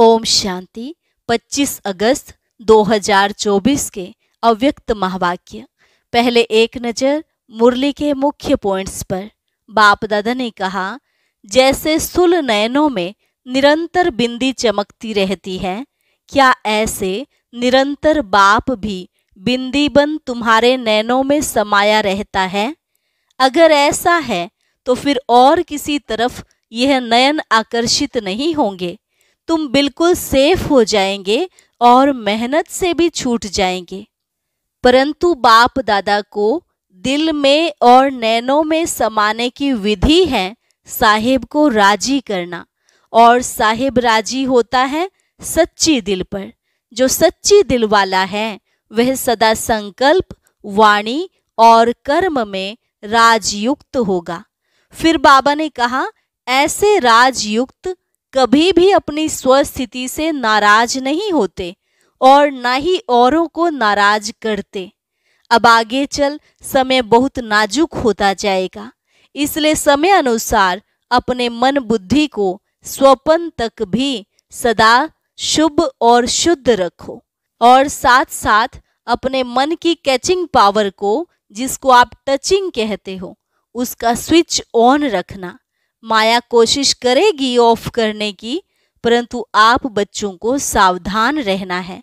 ओम शांति 25 अगस्त 2024 के अव्यक्त महावाक्य पहले एक नज़र मुरली के मुख्य पॉइंट्स पर बाप दादा ने कहा जैसे सुल नयनों में निरंतर बिंदी चमकती रहती है क्या ऐसे निरंतर बाप भी बिंदी बन तुम्हारे नैनों में समाया रहता है अगर ऐसा है तो फिर और किसी तरफ यह नयन आकर्षित नहीं होंगे तुम बिल्कुल सेफ हो जाएंगे और मेहनत से भी छूट जाएंगे परंतु बाप दादा को दिल में और नैनों में समाने की विधि है साहिब को राजी करना और साहिब राजी होता है सच्ची दिल पर जो सच्ची दिल वाला है वह सदा संकल्प वाणी और कर्म में राजयुक्त होगा फिर बाबा ने कहा ऐसे राजयुक्त कभी भी अपनी स्वस्थिति से नाराज नहीं होते और ना ही औरों को नाराज करते अब आगे चल समय बहुत नाजुक होता जाएगा इसलिए समय अनुसार अपने मन बुद्धि को स्वपन तक भी सदा शुभ और शुद्ध रखो और साथ साथ अपने मन की कैचिंग पावर को जिसको आप टचिंग कहते हो उसका स्विच ऑन रखना माया कोशिश करेगी ऑफ करने की परंतु आप बच्चों को सावधान रहना है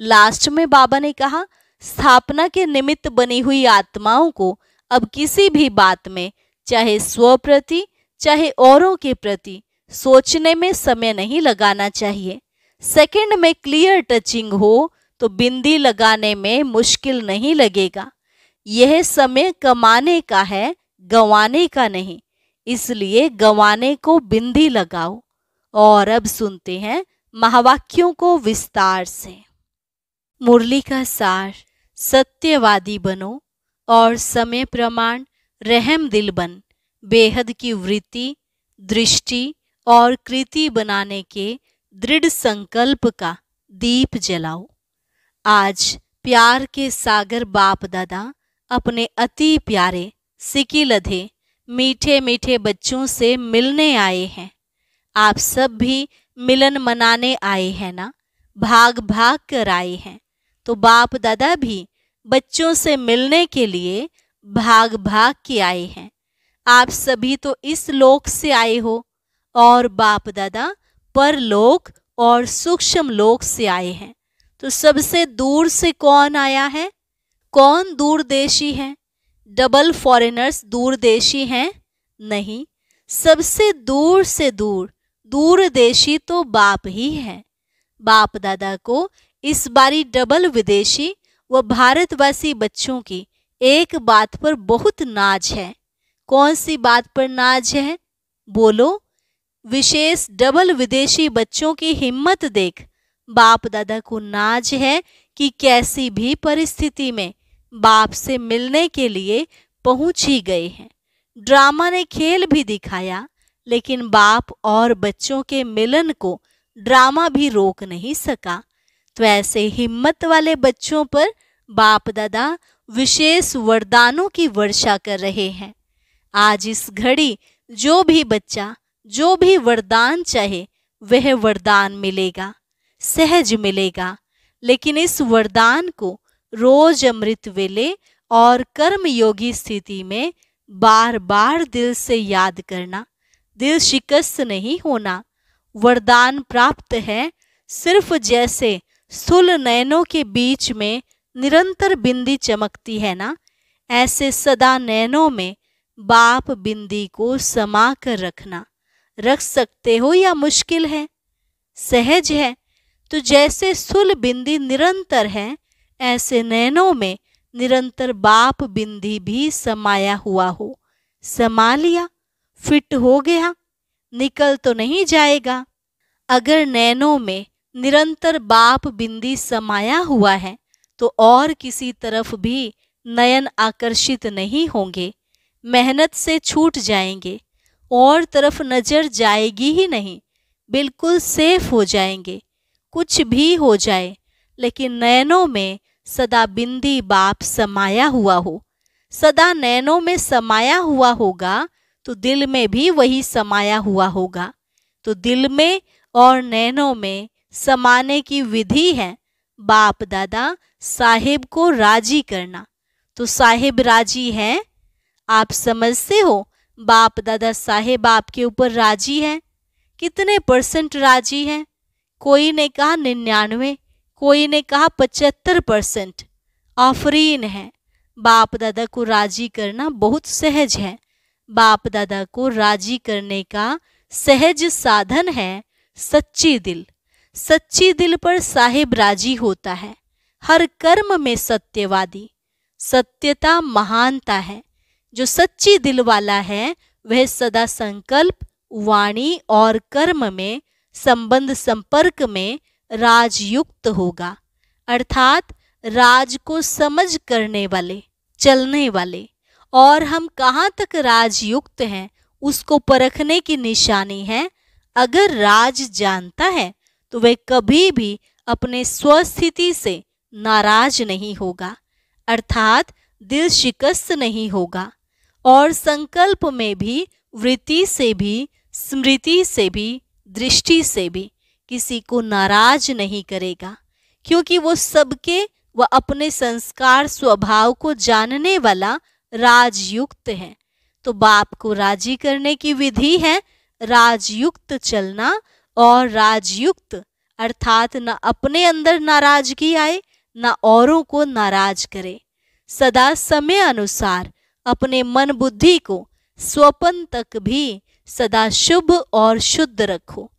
लास्ट में बाबा ने कहा स्थापना के निमित्त बनी हुई आत्माओं को अब किसी भी बात में चाहे स्व प्रति चाहे औरों के प्रति सोचने में समय नहीं लगाना चाहिए सेकंड में क्लियर टचिंग हो तो बिंदी लगाने में मुश्किल नहीं लगेगा यह समय कमाने का है गंवाने का नहीं इसलिए गंवाने को बिंदी लगाओ और अब सुनते हैं महावाक्यों को विस्तार से मुरली का सार सत्यवादी बनो और समय प्रमाण रहम दिल बन बेहद की वृत्ति दृष्टि और कृति बनाने के दृढ़ संकल्प का दीप जलाओ आज प्यार के सागर बाप दादा अपने अति प्यारे सिकिलधे मीठे मीठे बच्चों से मिलने आए हैं आप सब भी मिलन मनाने आए हैं ना भाग भाग कर आए हैं तो बाप दादा भी बच्चों से मिलने के लिए भाग भाग के आए हैं आप सभी तो इस लोक से आए हो और बाप दादा परलोक और सूक्ष्म लोक से आए हैं तो सबसे दूर से कौन आया है कौन दूर देशी है डबल फॉरेनर्स दूरदेशी हैं नहीं सबसे दूर से दूर दूरदेशी तो बाप ही है बाप दादा को इस बारी डबल विदेशी व भारतवासी बच्चों की एक बात पर बहुत नाज है कौन सी बात पर नाज है बोलो विशेष डबल विदेशी बच्चों की हिम्मत देख बाप दादा को नाज है कि कैसी भी परिस्थिति में बाप से मिलने के लिए पहुंच ही गए हैं ड्रामा ने खेल भी दिखाया लेकिन बाप और बच्चों के मिलन को ड्रामा भी रोक नहीं सका तो ऐसे हिम्मत वाले बच्चों पर बाप दादा विशेष वरदानों की वर्षा कर रहे हैं आज इस घड़ी जो भी बच्चा जो भी वरदान चाहे वह वरदान मिलेगा सहज मिलेगा लेकिन इस वरदान को रोज अमृत वेले और कर्मयोगी स्थिति में बार बार दिल से याद करना दिल शिकस्त नहीं होना वरदान प्राप्त है सिर्फ जैसे सुल नयनों के बीच में निरंतर बिंदी चमकती है ना ऐसे सदा नैनों में बाप बिंदी को समा कर रखना रख सकते हो या मुश्किल है सहज है तो जैसे सुल बिंदी निरंतर है ऐसे नैनों में निरंतर बाप बिंदी भी समाया हुआ हो समा लिया फिट हो गया निकल तो नहीं जाएगा अगर नैनों में निरंतर बाप बिंदी समाया हुआ है तो और किसी तरफ भी नयन आकर्षित नहीं होंगे मेहनत से छूट जाएंगे और तरफ नज़र जाएगी ही नहीं बिल्कुल सेफ हो जाएंगे कुछ भी हो जाए लेकिन नयनों में सदा बिंदी बाप समाया हुआ हो सदा नैनों में समाया हुआ होगा तो दिल में भी वही समाया हुआ होगा तो दिल में और नैनों में समाने की विधि है बाप दादा साहेब को राजी करना तो साहेब राजी है आप समझते हो बाप दादा साहेब आपके ऊपर राजी है कितने परसेंट राजी है कोई ने कहा निन्यानवे कोई ने कहा पचहत्तर परसेंट आफरीन है बाप दादा को राजी करना बहुत सहज है बाप दादा को राजी करने का सहज साधन है सच्ची दिल सच्ची दिल पर साहिब राजी होता है हर कर्म में सत्यवादी सत्यता महानता है जो सच्ची दिल वाला है वह सदा संकल्प वाणी और कर्म में संबंध संपर्क में राजयुक्त होगा अर्थात राज को समझ करने वाले चलने वाले और हम कहाँ तक राजयुक्त हैं उसको परखने की निशानी है अगर राज जानता है तो वह कभी भी अपने स्वस्थिति से नाराज नहीं होगा अर्थात दिल शिकस्त नहीं होगा और संकल्प में भी वृत्ति से भी स्मृति से भी दृष्टि से भी किसी को नाराज नहीं करेगा क्योंकि वो सबके व अपने संस्कार स्वभाव को जानने वाला राजयुक्त है तो बाप को राजी करने की विधि है राजयुक्त चलना और राजयुक्त अर्थात न अपने अंदर नाराजगी आए न औरों को नाराज करे सदा समय अनुसार अपने मन बुद्धि को स्वपन तक भी सदा शुभ और शुद्ध रखो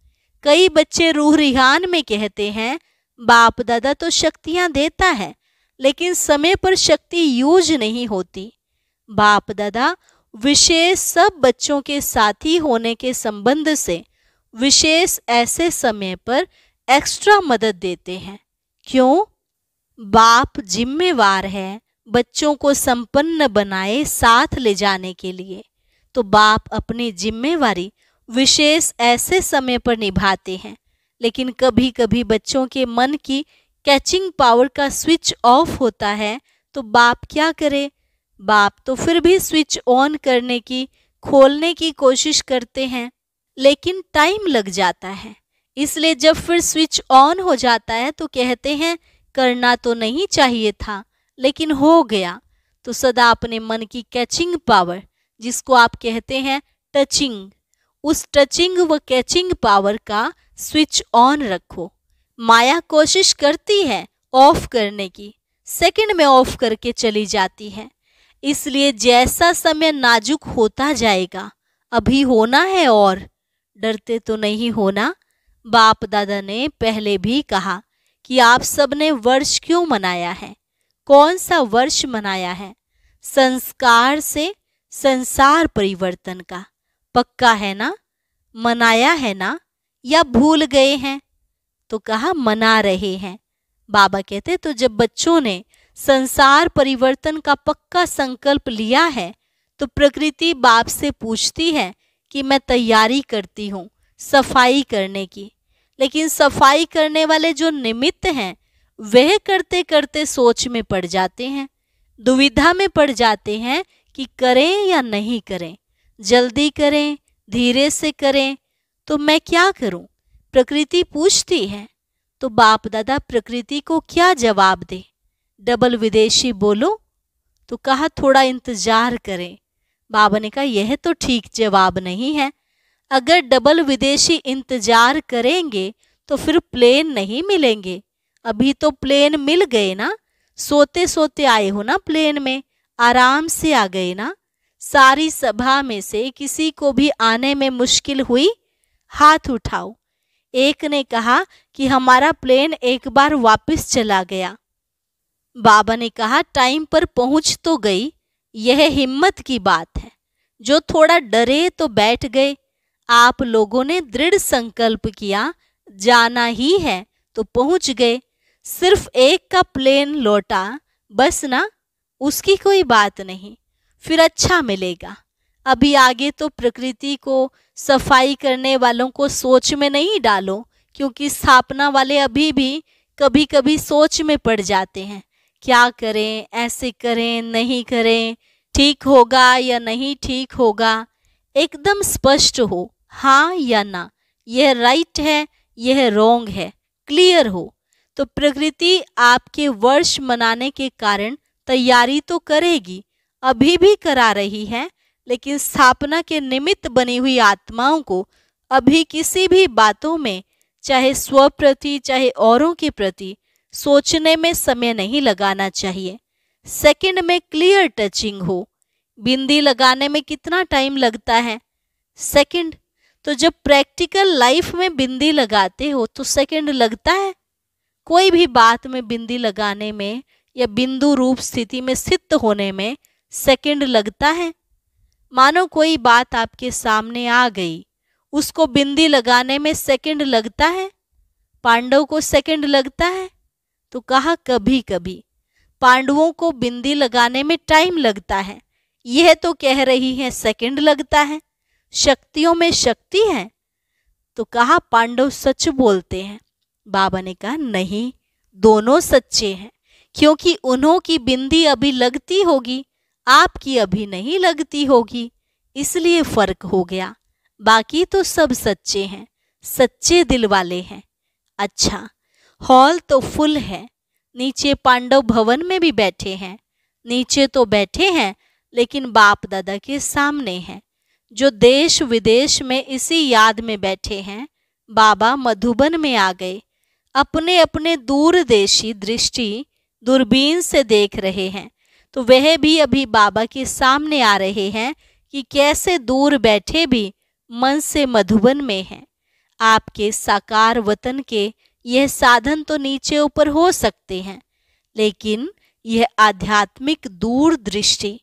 कई बच्चे रूह रिहान में कहते हैं बाप दादा तो शक्तियां देता है लेकिन समय पर शक्ति यूज नहीं होती बाप दादा विशेष सब बच्चों के साथी होने के संबंध से विशेष ऐसे समय पर एक्स्ट्रा मदद देते हैं क्यों बाप जिम्मेवार है बच्चों को संपन्न बनाए साथ ले जाने के लिए तो बाप अपनी जिम्मेवारी विशेष ऐसे समय पर निभाते हैं लेकिन कभी कभी बच्चों के मन की कैचिंग पावर का स्विच ऑफ होता है तो बाप क्या करे बाप तो फिर भी स्विच ऑन करने की खोलने की कोशिश करते हैं लेकिन टाइम लग जाता है इसलिए जब फिर स्विच ऑन हो जाता है तो कहते हैं करना तो नहीं चाहिए था लेकिन हो गया तो सदा अपने मन की कैचिंग पावर जिसको आप कहते हैं टचिंग उस टचिंग व कैचिंग पावर का स्विच ऑन रखो माया कोशिश करती है ऑफ करने की सेकंड में ऑफ करके चली जाती है इसलिए जैसा समय नाजुक होता जाएगा अभी होना है और डरते तो नहीं होना बाप दादा ने पहले भी कहा कि आप सबने वर्ष क्यों मनाया है कौन सा वर्ष मनाया है संस्कार से संसार परिवर्तन का पक्का है ना मनाया है ना या भूल गए हैं तो कहा मना रहे हैं बाबा कहते तो जब बच्चों ने संसार परिवर्तन का पक्का संकल्प लिया है तो प्रकृति बाप से पूछती है कि मैं तैयारी करती हूँ सफाई करने की लेकिन सफाई करने वाले जो निमित्त हैं वह करते करते सोच में पड़ जाते हैं दुविधा में पड़ जाते हैं कि करें या नहीं करें जल्दी करें धीरे से करें तो मैं क्या करूं? प्रकृति पूछती है तो बाप दादा प्रकृति को क्या जवाब दे डबल विदेशी बोलो तो कहा थोड़ा इंतजार करें बाबा ने कहा यह तो ठीक जवाब नहीं है अगर डबल विदेशी इंतजार करेंगे तो फिर प्लेन नहीं मिलेंगे अभी तो प्लेन मिल गए ना सोते सोते आए हो ना प्लेन में आराम से आ गए ना सारी सभा में से किसी को भी आने में मुश्किल हुई हाथ उठाओ एक ने कहा कि हमारा प्लेन एक बार वापस चला गया बाबा ने कहा टाइम पर पहुंच तो गई यह हिम्मत की बात है जो थोड़ा डरे तो बैठ गए आप लोगों ने दृढ़ संकल्प किया जाना ही है तो पहुंच गए सिर्फ एक का प्लेन लौटा बस ना उसकी कोई बात नहीं फिर अच्छा मिलेगा अभी आगे तो प्रकृति को सफाई करने वालों को सोच में नहीं डालो क्योंकि स्थापना वाले अभी भी कभी कभी सोच में पड़ जाते हैं क्या करें ऐसे करें नहीं करें ठीक होगा या नहीं ठीक होगा एकदम स्पष्ट हो हाँ या ना यह राइट है यह रॉन्ग है क्लियर हो तो प्रकृति आपके वर्ष मनाने के कारण तैयारी तो करेगी अभी भी करा रही है लेकिन स्थापना के निमित्त बनी हुई आत्माओं को अभी किसी भी बातों में चाहे स्व प्रति चाहे औरों के प्रति सोचने में समय नहीं लगाना चाहिए सेकंड में क्लियर टचिंग हो बिंदी लगाने में कितना टाइम लगता है सेकंड तो जब प्रैक्टिकल लाइफ में बिंदी लगाते हो तो सेकंड लगता है कोई भी बात में बिंदी लगाने में या बिंदु रूप स्थिति में सिद्ध होने में सेकंड लगता है मानो कोई बात आपके सामने आ गई उसको बिंदी लगाने में सेकंड लगता है पांडव को सेकंड लगता है तो कहा कभी कभी पांडवों को बिंदी लगाने में टाइम लगता है यह तो कह रही है सेकंड लगता है शक्तियों में शक्ति है तो कहा पांडव सच बोलते हैं बाबा ने कहा नहीं दोनों सच्चे हैं क्योंकि उन्हों की बिंदी अभी लगती होगी आपकी अभी नहीं लगती होगी इसलिए फर्क हो गया बाकी तो सब सच्चे हैं सच्चे दिल वाले हैं अच्छा हॉल तो फुल है नीचे पांडव भवन में भी बैठे हैं नीचे तो बैठे हैं लेकिन बाप दादा के सामने हैं जो देश विदेश में इसी याद में बैठे हैं बाबा मधुबन में आ गए अपने अपने दूरदेशी दृष्टि दूरबीन से देख रहे हैं तो वह भी अभी बाबा के सामने आ रहे हैं कि कैसे दूर बैठे भी मन से मधुबन में हैं आपके साकार वतन के यह साधन तो नीचे ऊपर हो सकते हैं लेकिन यह आध्यात्मिक दूर दृष्टि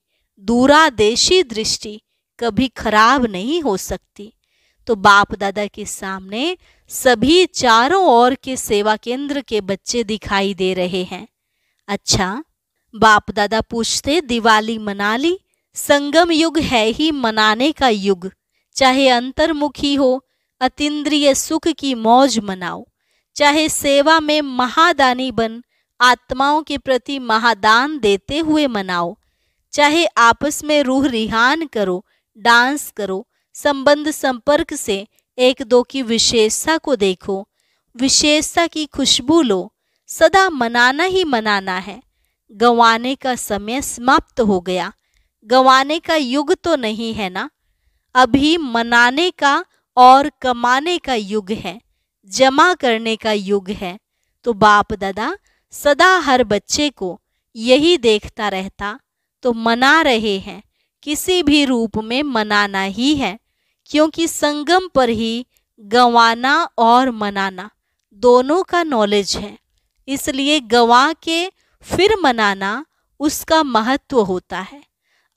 दूरादेशी दृष्टि कभी खराब नहीं हो सकती तो बाप दादा के सामने सभी चारों ओर के सेवा केंद्र के बच्चे दिखाई दे रहे हैं अच्छा बाप दादा पूछते दिवाली मना ली संगम युग है ही मनाने का युग चाहे अंतर्मुखी हो अतिद्रिय सुख की मौज मनाओ चाहे सेवा में महादानी बन आत्माओं के प्रति महादान देते हुए मनाओ चाहे आपस में रूह रिहान करो डांस करो संबंध संपर्क से एक दो की विशेषता को देखो विशेषता की खुशबू लो सदा मनाना ही मनाना है गंवाने का समय समाप्त हो गया गंवाने का युग तो नहीं है ना अभी मनाने का और कमाने का युग है जमा करने का युग है तो बाप दादा सदा हर बच्चे को यही देखता रहता तो मना रहे हैं किसी भी रूप में मनाना ही है क्योंकि संगम पर ही गंवाना और मनाना दोनों का नॉलेज है इसलिए गवा के फिर मनाना उसका महत्व होता है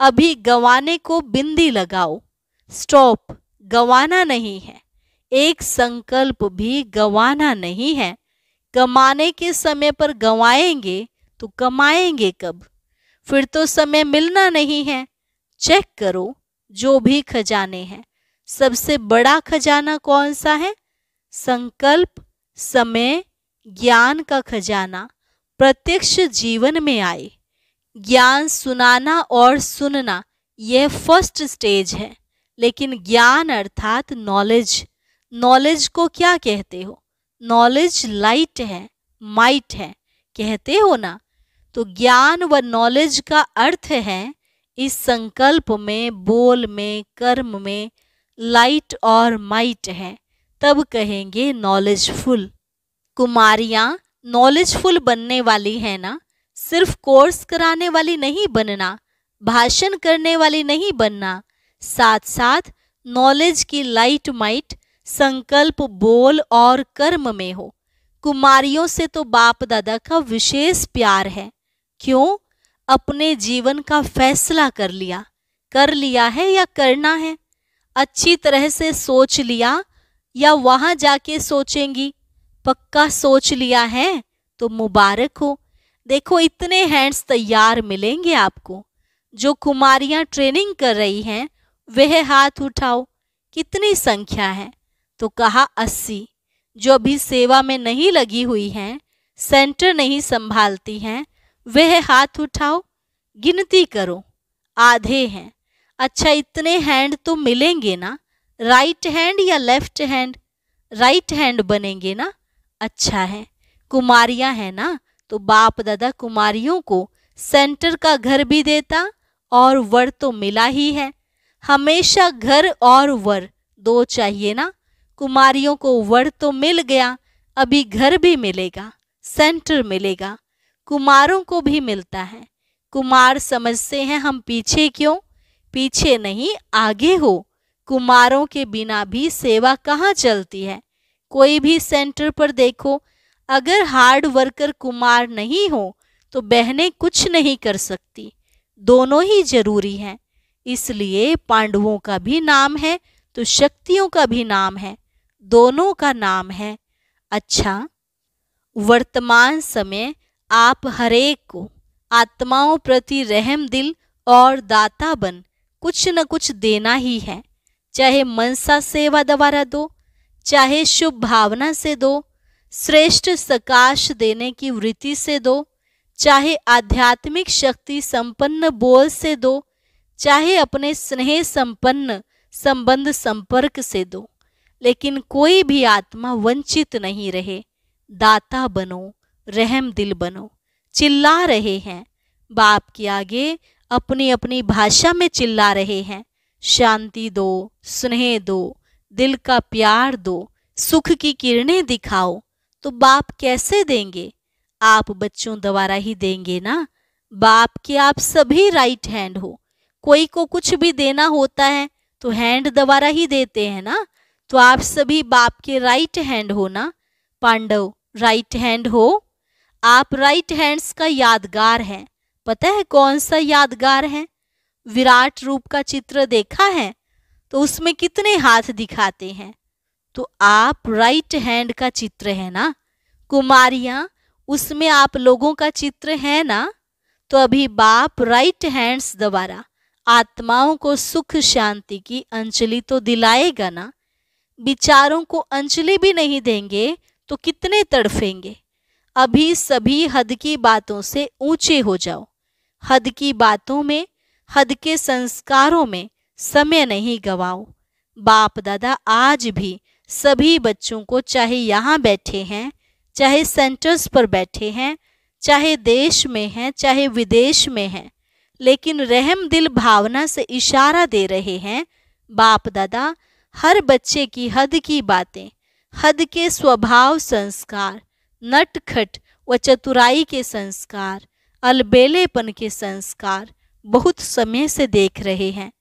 अभी गंवाने को बिंदी लगाओ स्टॉप गंवाना नहीं है एक संकल्प भी गंवाना नहीं है कमाने के समय पर गंवाएंगे तो कमाएंगे कब फिर तो समय मिलना नहीं है चेक करो जो भी खजाने हैं सबसे बड़ा खजाना कौन सा है संकल्प समय ज्ञान का खजाना प्रत्यक्ष जीवन में आए ज्ञान सुनाना और सुनना यह फर्स्ट स्टेज है लेकिन ज्ञान अर्थात नॉलेज नॉलेज को क्या कहते हो नॉलेज लाइट है माइट है कहते हो ना तो ज्ञान व नॉलेज का अर्थ है इस संकल्प में बोल में कर्म में लाइट और माइट है तब कहेंगे नॉलेजफुल कुमारियाँ नॉलेजफुल बनने वाली है ना सिर्फ कोर्स कराने वाली नहीं बनना भाषण करने वाली नहीं बनना साथ साथ नॉलेज की लाइट माइट संकल्प बोल और कर्म में हो कुमारियों से तो बाप दादा का विशेष प्यार है क्यों अपने जीवन का फैसला कर लिया कर लिया है या करना है अच्छी तरह से सोच लिया या वहाँ जाके सोचेंगी पक्का सोच लिया है तो मुबारक हो देखो इतने हैंड्स तैयार मिलेंगे आपको जो कुमारियां ट्रेनिंग कर रही हैं वह हाथ उठाओ कितनी संख्या है तो कहा अस्सी जो अभी सेवा में नहीं लगी हुई हैं सेंटर नहीं संभालती हैं वह हाथ उठाओ गिनती करो आधे हैं अच्छा इतने हैंड तो मिलेंगे ना राइट हैंड या लेफ्ट हैंड राइट हैंड बनेंगे ना अच्छा है कुमारियाँ हैं ना तो बाप दादा कुमारियों को सेंटर का घर भी देता और वर तो मिला ही है हमेशा घर और वर दो चाहिए ना कुमारियों को वर तो मिल गया अभी घर भी मिलेगा सेंटर मिलेगा कुमारों को भी मिलता है कुमार समझते हैं हम पीछे क्यों पीछे नहीं आगे हो कुमारों के बिना भी सेवा कहाँ चलती है कोई भी सेंटर पर देखो अगर हार्ड वर्कर कुमार नहीं हो तो बहनें कुछ नहीं कर सकती दोनों ही जरूरी हैं इसलिए पांडवों का भी नाम है तो शक्तियों का भी नाम है दोनों का नाम है अच्छा वर्तमान समय आप हरेक को आत्माओं प्रति रहम दिल और दाता बन कुछ न कुछ देना ही है चाहे मनसा सेवा द्वारा दो चाहे शुभ भावना से दो श्रेष्ठ सकाश देने की वृत्ति से दो चाहे आध्यात्मिक शक्ति संपन्न बोल से दो चाहे अपने स्नेह संपन्न संबंध संपर्क से दो लेकिन कोई भी आत्मा वंचित नहीं रहे दाता बनो रहम दिल बनो चिल्ला रहे हैं बाप के आगे अपनी अपनी भाषा में चिल्ला रहे हैं शांति दो स्नेह दो दिल का प्यार दो सुख की किरणें दिखाओ तो बाप कैसे देंगे आप बच्चों द्वारा ही देंगे ना बाप के आप सभी राइट हैंड हो कोई को कुछ भी देना होता है तो हैंड द्वारा ही देते हैं ना तो आप सभी बाप के राइट हैंड हो ना पांडव राइट हैंड हो आप राइट हैंड्स का यादगार हैं पता है कौन सा यादगार है विराट रूप का चित्र देखा है तो उसमें कितने हाथ दिखाते हैं तो आप राइट हैंड का चित्र है ना कुमारिया उसमें आप लोगों का चित्र है ना तो अभी बाप राइट हैंड्स द्वारा आत्माओं को सुख शांति की अंजलि तो दिलाएगा ना विचारों को अंजलि भी नहीं देंगे तो कितने तड़फेंगे अभी सभी हद की बातों से ऊंचे हो जाओ हद की बातों में हद के संस्कारों में समय नहीं गवाओ बाप दादा आज भी सभी बच्चों को चाहे यहाँ बैठे हैं चाहे सेंटर्स पर बैठे हैं चाहे देश में हैं चाहे विदेश में हैं लेकिन रहम दिल भावना से इशारा दे रहे हैं बाप दादा हर बच्चे की हद की बातें हद के स्वभाव संस्कार नटखट व चतुराई के संस्कार अलबेलेपन के संस्कार बहुत समय से देख रहे हैं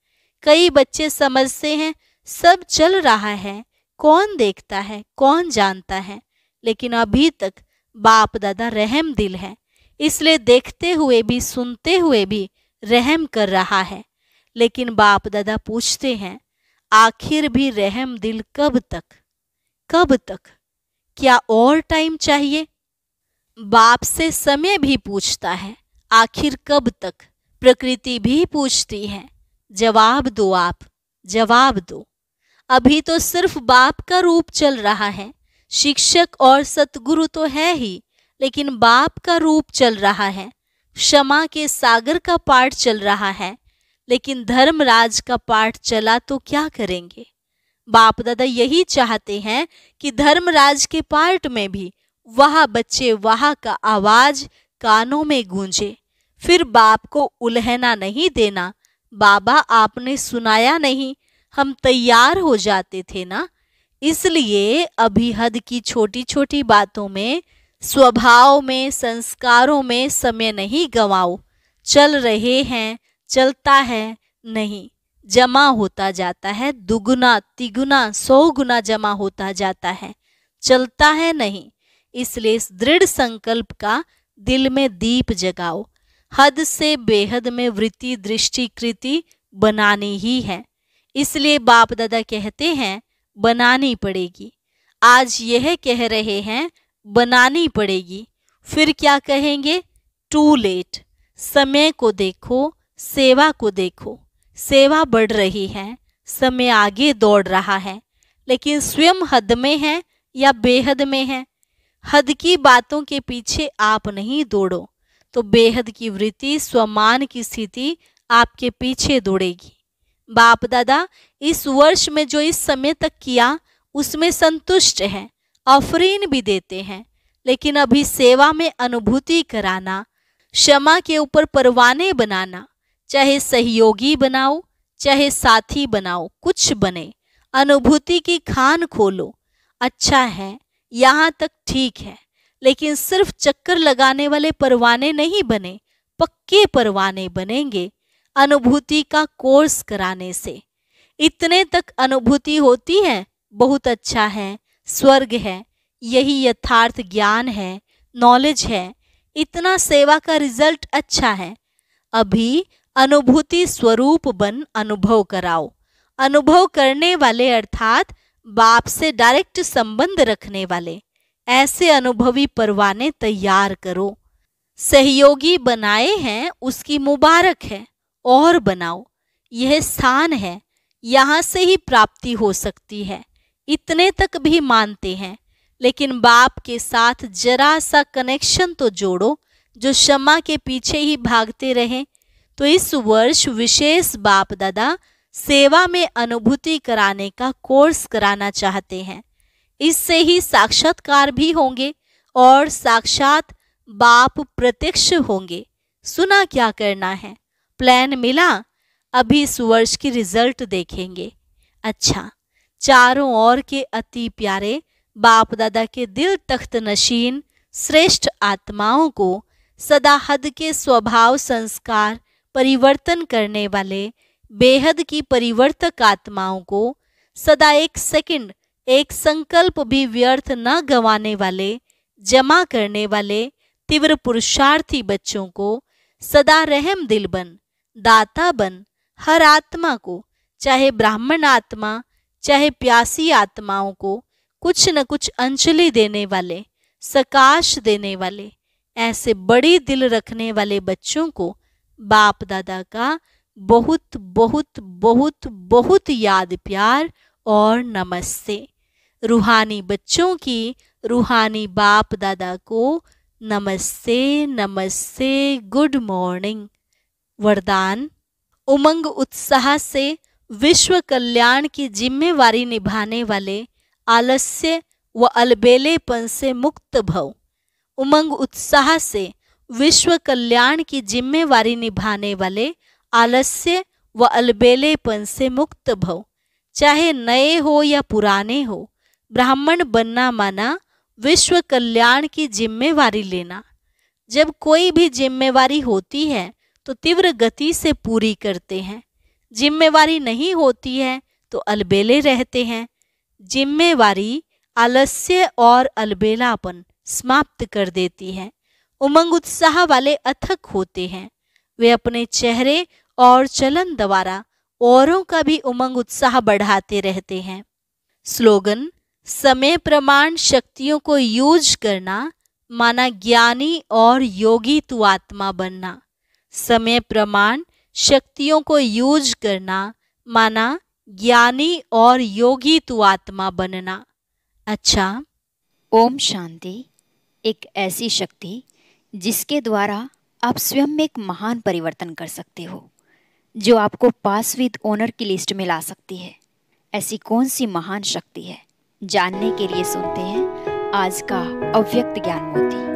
कई बच्चे समझते हैं सब चल रहा है कौन देखता है कौन जानता है लेकिन अभी तक बाप दादा रहम दिल है इसलिए देखते हुए भी सुनते हुए भी रहम कर रहा है लेकिन बाप दादा पूछते हैं आखिर भी रहम दिल कब तक कब तक क्या और टाइम चाहिए बाप से समय भी पूछता है आखिर कब तक प्रकृति भी पूछती है जवाब दो आप जवाब दो अभी तो सिर्फ बाप का रूप चल रहा है शिक्षक और सतगुरु तो है ही लेकिन बाप का रूप चल रहा है क्षमा के सागर का पाठ चल रहा है लेकिन धर्मराज का पाठ चला तो क्या करेंगे बाप दादा यही चाहते हैं कि धर्मराज के पाठ में भी वह बच्चे वह का आवाज कानों में गूंजे फिर बाप को उलहना नहीं देना बाबा आपने सुनाया नहीं हम तैयार हो जाते थे ना इसलिए अभी हद की छोटी छोटी बातों में स्वभाव में संस्कारों में समय नहीं गंवाओ चल रहे हैं चलता है नहीं जमा होता जाता है दुगुना तिगुना सौ गुना जमा होता जाता है चलता है नहीं इसलिए इस दृढ़ संकल्प का दिल में दीप जगाओ हद से बेहद में वृत्ति दृष्टि कृति बनानी ही है इसलिए बाप दादा कहते हैं बनानी पड़ेगी आज यह कह रहे हैं बनानी पड़ेगी फिर क्या कहेंगे टू लेट समय को देखो सेवा को देखो सेवा बढ़ रही है समय आगे दौड़ रहा है लेकिन स्वयं हद में है या बेहद में है हद की बातों के पीछे आप नहीं दौड़ो तो बेहद की वृत्ति स्वमान की स्थिति आपके पीछे दौड़ेगी बाप दादा इस वर्ष में जो इस समय तक किया उसमें संतुष्ट हैं अफरीन भी देते हैं लेकिन अभी सेवा में अनुभूति कराना क्षमा के ऊपर परवाने बनाना चाहे सहयोगी बनाओ चाहे साथी बनाओ कुछ बने अनुभूति की खान खोलो अच्छा है यहाँ तक ठीक है लेकिन सिर्फ चक्कर लगाने वाले परवाने नहीं बने पक्के परवाने बनेंगे अनुभूति का कोर्स कराने से इतने तक अनुभूति होती है बहुत अच्छा है स्वर्ग है यही यथार्थ ज्ञान है नॉलेज है इतना सेवा का रिजल्ट अच्छा है अभी अनुभूति स्वरूप बन अनुभव कराओ अनुभव करने वाले अर्थात बाप से डायरेक्ट संबंध रखने वाले ऐसे अनुभवी परवाने तैयार करो सहयोगी बनाए हैं उसकी मुबारक है और बनाओ यह स्थान है यहाँ से ही प्राप्ति हो सकती है इतने तक भी मानते हैं लेकिन बाप के साथ जरा सा कनेक्शन तो जोड़ो जो क्षमा के पीछे ही भागते रहे तो इस वर्ष विशेष बाप दादा सेवा में अनुभूति कराने का कोर्स कराना चाहते हैं इससे ही साक्षात्कार भी होंगे और साक्षात बाप प्रत्यक्ष होंगे सुना क्या करना है प्लान मिला अभी इस वर्ष की रिजल्ट देखेंगे अच्छा चारों ओर के अति प्यारे बाप दादा के दिल तख्त नशीन श्रेष्ठ आत्माओं को सदा हद के स्वभाव संस्कार परिवर्तन करने वाले बेहद की परिवर्तक आत्माओं को सदा एक सेकंड एक संकल्प भी व्यर्थ न गंवाने वाले जमा करने वाले तीव्र पुरुषार्थी बच्चों को सदा रहम दिल बन दाता बन हर आत्मा को चाहे ब्राह्मण आत्मा चाहे प्यासी आत्माओं को कुछ न कुछ अंजलि देने वाले सकाश देने वाले ऐसे बड़ी दिल रखने वाले बच्चों को बाप दादा का बहुत बहुत बहुत बहुत याद प्यार और नमस्ते रूहानी बच्चों की रूहानी बाप दादा को नमस्ते नमस्ते गुड मॉर्निंग वरदान उमंग उत्साह से विश्व कल्याण की जिम्मेवारी निभाने वाले आलस्य व अलबेलेपन से मुक्त भव उमंग उत्साह से विश्व कल्याण की जिम्मेवारी निभाने वाले आलस्य व अलबेलेपन से मुक्त भव चाहे नए हो या पुराने हो ब्राह्मण बनना माना विश्व कल्याण की जिम्मेवारी लेना जब कोई भी जिम्मेवारी होती है तो तीव्र गति से पूरी करते हैं जिम्मेवारी नहीं होती है तो अलबेले रहते हैं जिम्मेवारी आलस्य और अलबेलापन समाप्त कर देती है उमंग उत्साह वाले अथक होते हैं वे अपने चेहरे और चलन द्वारा औरों का भी उमंग उत्साह बढ़ाते रहते हैं स्लोगन समय प्रमाण शक्तियों को यूज करना माना ज्ञानी और योगी तु आत्मा बनना समय प्रमाण शक्तियों को यूज करना माना ज्ञानी और योगी तु आत्मा बनना अच्छा ओम शांति एक ऐसी शक्ति जिसके द्वारा आप स्वयं में एक महान परिवर्तन कर सकते हो जो आपको पास विद ओनर की लिस्ट में ला सकती है ऐसी कौन सी महान शक्ति है जानने के लिए सुनते हैं आज का अव्यक्त ज्ञान मोती